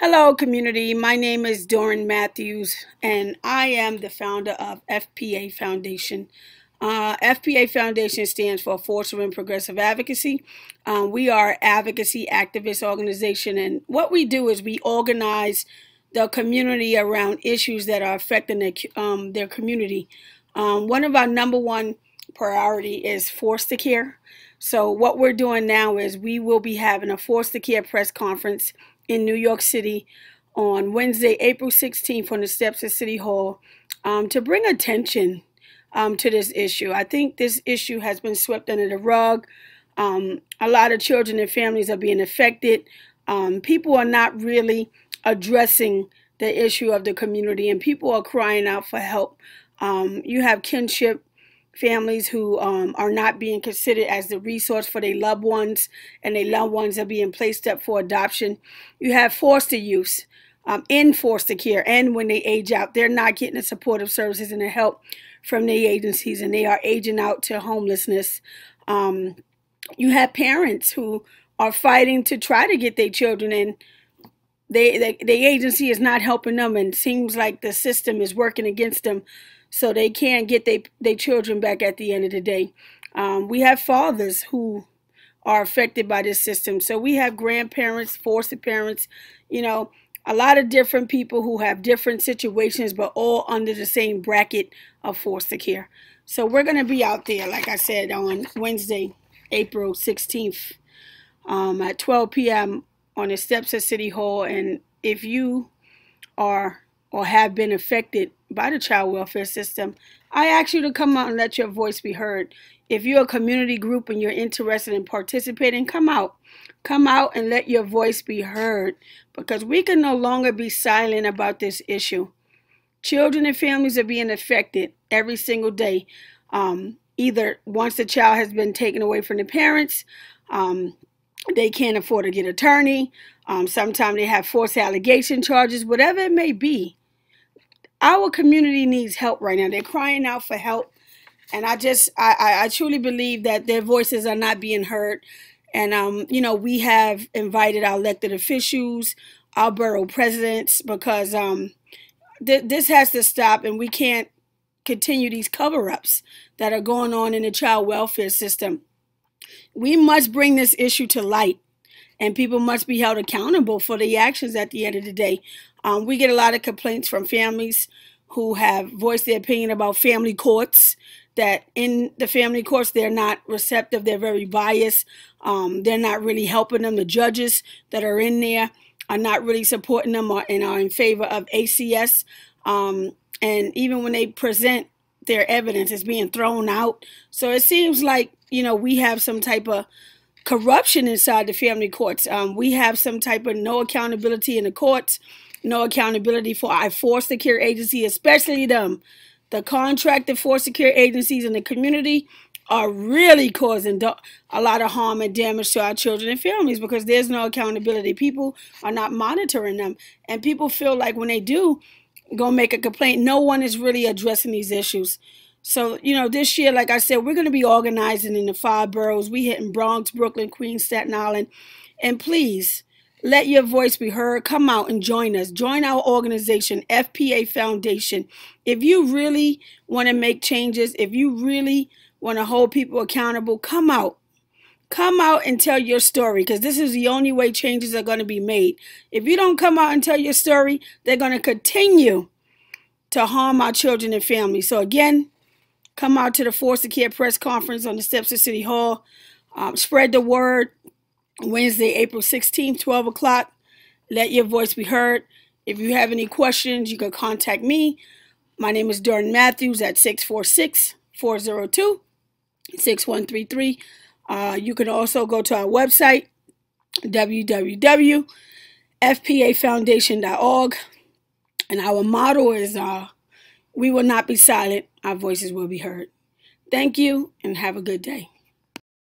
Hello, community. My name is Doran Matthews, and I am the founder of FPA Foundation. Uh, FPA Foundation stands for Fostering Progressive Advocacy. Um, we are advocacy activist organization, and what we do is we organize the community around issues that are affecting their, um, their community. Um, one of our number one priority is forced to care. So what we're doing now is we will be having a forced to care press conference in New York City on Wednesday, April 16th, from the steps of City Hall um, to bring attention um, to this issue. I think this issue has been swept under the rug. Um, a lot of children and families are being affected. Um, people are not really addressing the issue of the community, and people are crying out for help. Um, you have kinship families who um, are not being considered as the resource for their loved ones and their loved ones are being placed up for adoption. You have foster use um, in foster care and when they age out, they're not getting the supportive services and the help from the agencies and they are aging out to homelessness. Um, you have parents who are fighting to try to get their children in they, they the agency is not helping them and seems like the system is working against them so they can get their they children back at the end of the day. Um, we have fathers who are affected by this system. So we have grandparents, foster parents, you know, a lot of different people who have different situations, but all under the same bracket of foster care. So we're going to be out there, like I said, on Wednesday, April 16th um, at 12 p.m. on the steps of City Hall. And if you are or have been affected by the child welfare system, I ask you to come out and let your voice be heard. If you're a community group and you're interested in participating, come out. Come out and let your voice be heard because we can no longer be silent about this issue. Children and families are being affected every single day, um, either once the child has been taken away from the parents, um, they can't afford to get attorney um, sometimes they have forced allegation charges whatever it may be our community needs help right now. They're crying out for help. And I just, I, I truly believe that their voices are not being heard. And, um, you know, we have invited our elected officials, our borough presidents, because um, th this has to stop and we can't continue these cover ups that are going on in the child welfare system. We must bring this issue to light and people must be held accountable for the actions at the end of the day. Um, we get a lot of complaints from families who have voiced their opinion about family courts that in the family courts they're not receptive they're very biased um, they're not really helping them the judges that are in there are not really supporting them or, and are in favor of acs um, and even when they present their evidence it's being thrown out so it seems like you know we have some type of corruption inside the family courts um, we have some type of no accountability in the courts no accountability for our four secure agency, especially them. The contracted four secure agencies in the community are really causing a lot of harm and damage to our children and families because there's no accountability. People are not monitoring them, and people feel like when they do go make a complaint, no one is really addressing these issues. So, you know, this year, like I said, we're going to be organizing in the five boroughs. We hitting Bronx, Brooklyn, Queens, Staten Island. And please, let your voice be heard. Come out and join us. Join our organization, FPA Foundation. If you really want to make changes, if you really want to hold people accountable, come out. Come out and tell your story because this is the only way changes are going to be made. If you don't come out and tell your story, they're going to continue to harm our children and families. So, again, come out to the Force to Care press conference on the steps of City Hall. Um, spread the word Wednesday, April 16th, 12 o'clock. Let your voice be heard. If you have any questions, you can contact me. My name is Dorn Matthews at 646 402 6133. Uh, you can also go to our website, www.fpafoundation.org. And our motto is uh, We will not be silent, our voices will be heard. Thank you and have a good day.